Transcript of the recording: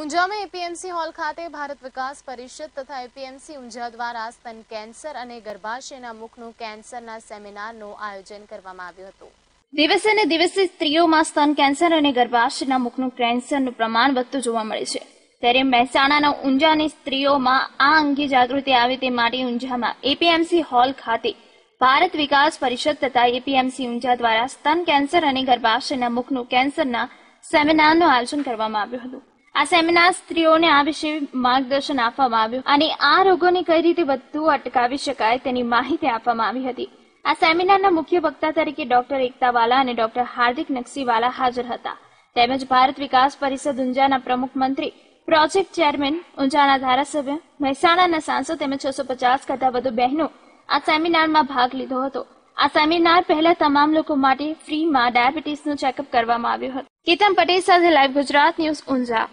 ઊંઝામાં APMC hall ખાતે ભારત વિકાસ પરિષદ તથા એપીએમસી ઊંઝા દ્વારા સ્તન કેન્સર અને ગર્ભાશયના મુખનું કેન્સરના સેમિનારનું આયોજન કરવામાં આવ્યું હતું દિવસે ને દિવસે સ્ત્રીઓમાં સ્તન કેન્સર અને ગર્ભાશયના મુખનું કેન્સરનું પ્રમાણ વધતું જોવા મળે છે ત્યારે મહેસાણાના ઊંઝાની સ્ત્રીઓમાં આ અંગે જાગૃતિ આવે તે માટે ઊંઝામાં એપીએમસી હોલ ખાતે ભારત વિકાસ પરિષદ તથા એપીએમસી ઊંઝા દ્વારા સ્તન કેન્સર અને ગર્ભાશયના મુખનું કેન્સરના સેમિનારનું આયોજન કરવામાં આવ્યું હતું આ સેમિનાર સ્ત્રીઓને આ વિશે માર્ગદર્શન આપવામાં આવ્યું અને આ રોગોને કઈ રીતે બધું અટકાવી શકાય તેની માહિતી આપવામાં આવી હતી આ સેમિનારના મુખ્ય વક્તા તરીકે ડોક્ટર એકતાવાલા અને ડોક્ટર હાર્દિક નકસીવાલા હાજર હતા તેમજ ભારત વિકાસ પરિષદ ઊંઝાના પ્રમુખ મંત્રી પ્રોજેક્ટ ચેરમેન ઊંઝાના ધારાસભ્ય મહેસાણાના સાંસદ તેમજ છસો પચાસ કરતાં વધુ બહેનો આ સેમિનારમાં ભાગ લીધો હતો આ સેમિનાર પહેલા તમામ લોકો માટે ફ્રીમાં ડાયાબિટીસનું ચેકઅપ કરવામાં આવ્યું હતું કેતન પટેલ સાથે લાઈવ ગુજરાત ન્યૂઝ ઊંઝા